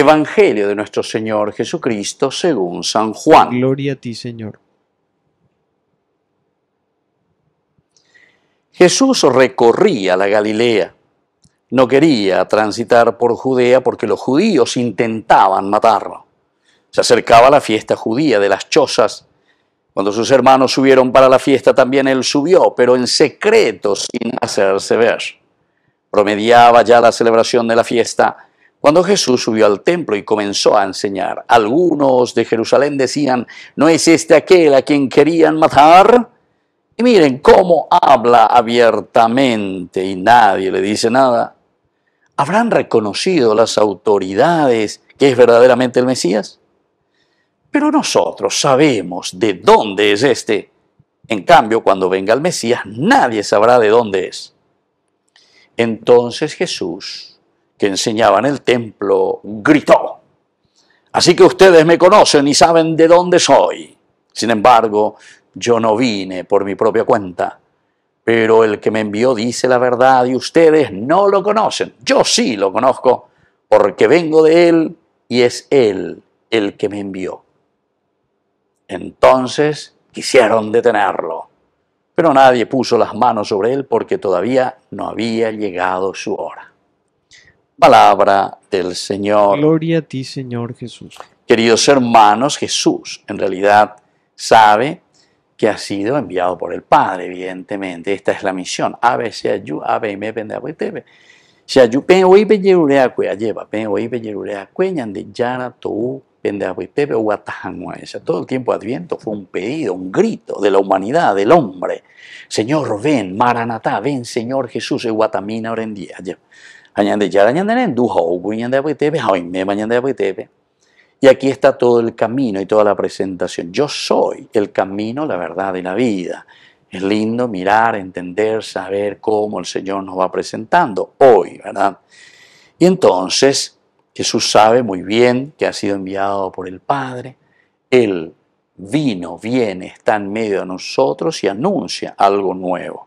Evangelio de nuestro Señor Jesucristo según San Juan. Gloria a ti, Señor. Jesús recorría la Galilea. No quería transitar por Judea porque los judíos intentaban matarlo. Se acercaba la fiesta judía de las chozas. Cuando sus hermanos subieron para la fiesta también él subió, pero en secreto sin hacerse ver. Promediaba ya la celebración de la fiesta cuando Jesús subió al templo y comenzó a enseñar, algunos de Jerusalén decían, ¿no es este aquel a quien querían matar? Y miren cómo habla abiertamente y nadie le dice nada. ¿Habrán reconocido las autoridades que es verdaderamente el Mesías? Pero nosotros sabemos de dónde es este. En cambio, cuando venga el Mesías, nadie sabrá de dónde es. Entonces Jesús que enseñaba en el templo gritó, Así que ustedes me conocen y saben de dónde soy. Sin embargo, yo no vine por mi propia cuenta. Pero el que me envió dice la verdad y ustedes no lo conocen. Yo sí lo conozco porque vengo de él y es él el que me envió. Entonces quisieron detenerlo. Pero nadie puso las manos sobre él porque todavía no había llegado su hora palabra del Señor. Gloria a ti, Señor Jesús. Queridos hermanos, Jesús en realidad sabe que ha sido enviado por el Padre, evidentemente. Esta es la misión. Ave sea ave me lleva, Todo el tiempo Adviento fue un pedido, un grito de la humanidad, del hombre. Señor, ven, Maranatá, ven, Señor Jesús, e guatamina día. Y aquí está todo el camino y toda la presentación. Yo soy el camino, la verdad y la vida. Es lindo mirar, entender, saber cómo el Señor nos va presentando hoy, ¿verdad? Y entonces Jesús sabe muy bien que ha sido enviado por el Padre. Él vino, viene, está en medio de nosotros y anuncia algo nuevo.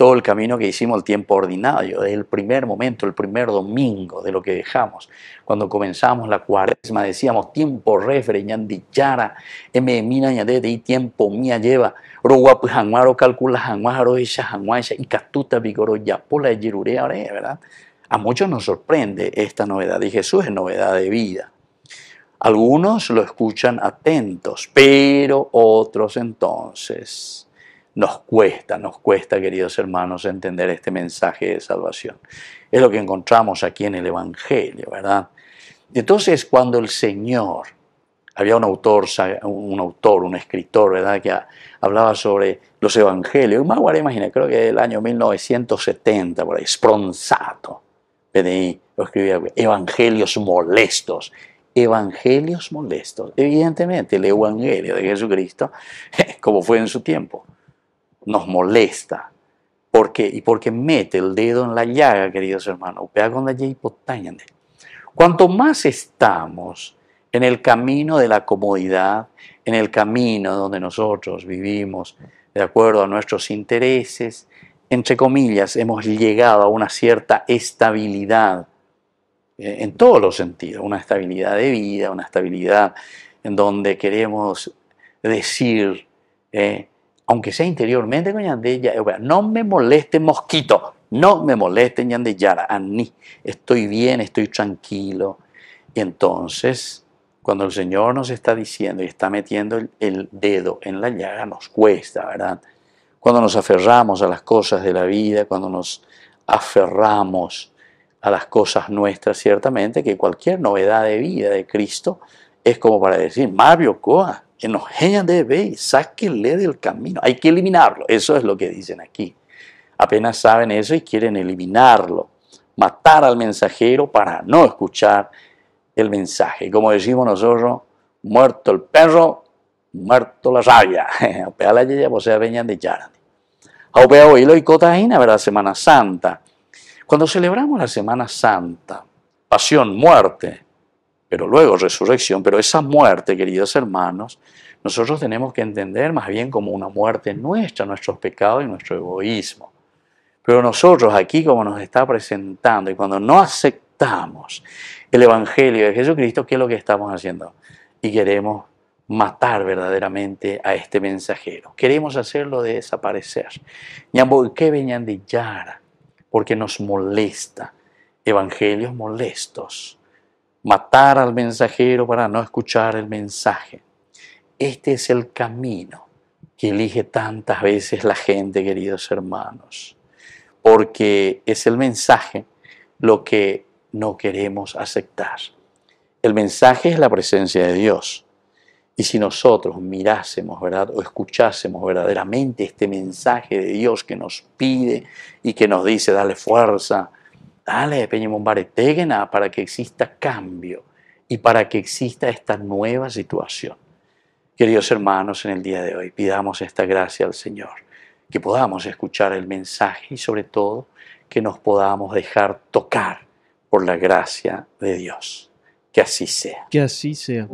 todo el camino que hicimos el tiempo ordinario, el primer momento, el primer domingo de lo que dejamos. Cuando comenzamos la cuaresma decíamos tiempo refre, ñandichara, me y tiempo mía lleva, roguapu janguaro calcula janguaro isha janguaisha y catuta vigoro ya pola yirurea, ¿verdad? A muchos nos sorprende esta novedad y Jesús es novedad de vida. Algunos lo escuchan atentos, pero otros entonces nos cuesta, nos cuesta, queridos hermanos, entender este mensaje de salvación. Es lo que encontramos aquí en el Evangelio, ¿verdad? Entonces, cuando el Señor, había un autor, un autor, un escritor, ¿verdad?, que hablaba sobre los evangelios. Más guaré, imagina, creo que el año 1970, por ahí, Spronzato, PDI, lo escribía, evangelios molestos. Evangelios molestos. Evidentemente, el evangelio de Jesucristo, como fue en su tiempo nos molesta. ¿Por Y porque mete el dedo en la llaga, queridos hermanos. Cuanto más estamos en el camino de la comodidad, en el camino donde nosotros vivimos de acuerdo a nuestros intereses, entre comillas, hemos llegado a una cierta estabilidad eh, en todos los sentidos, una estabilidad de vida, una estabilidad en donde queremos decir, eh, aunque sea interiormente con ella, eh, no me moleste mosquito, no me moleste Yandeyara, a mí, estoy bien, estoy tranquilo. Y entonces, cuando el Señor nos está diciendo y está metiendo el, dedo en la llaga, nos cuesta, ¿verdad? Cuando nos aferramos a las cosas de la vida, cuando nos aferramos a las cosas nuestras, ciertamente que cualquier novedad de vida de Cristo es como para decir, Mario Coa, de saque sáquenle del camino. Hay que eliminarlo. Eso es lo que dicen aquí. Apenas saben eso y quieren eliminarlo. Matar al mensajero para no escuchar el mensaje. Como decimos nosotros, muerto el perro, muerto la rabia. posea pues, de yarani. ¿verdad? Semana Santa. Cuando celebramos la Semana Santa, pasión, muerte, pero luego resurrección, pero esa muerte, queridos hermanos, nosotros tenemos que entender más bien como una muerte nuestra, nuestros pecados y nuestro egoísmo. Pero nosotros aquí, como nos está presentando, y cuando no aceptamos el Evangelio de Jesucristo, ¿qué es lo que estamos haciendo? Y queremos matar verdaderamente a este mensajero. Queremos hacerlo desaparecer. de desaparecer. Porque nos molesta. Evangelios molestos matar al mensajero para no escuchar el mensaje. Este es el camino que elige tantas veces la gente, queridos hermanos, porque es el mensaje lo que no queremos aceptar. El mensaje es la presencia de Dios. Y si nosotros mirásemos, ¿verdad? O escuchásemos verdaderamente este mensaje de Dios que nos pide y que nos dice, dale fuerza, de Peñamón para que exista cambio y para que exista esta nueva situación. Queridos hermanos, en el día de hoy pidamos esta gracia al Señor, que podamos escuchar el mensaje y sobre todo que nos podamos dejar tocar por la gracia de Dios. Que así sea. Que así sea.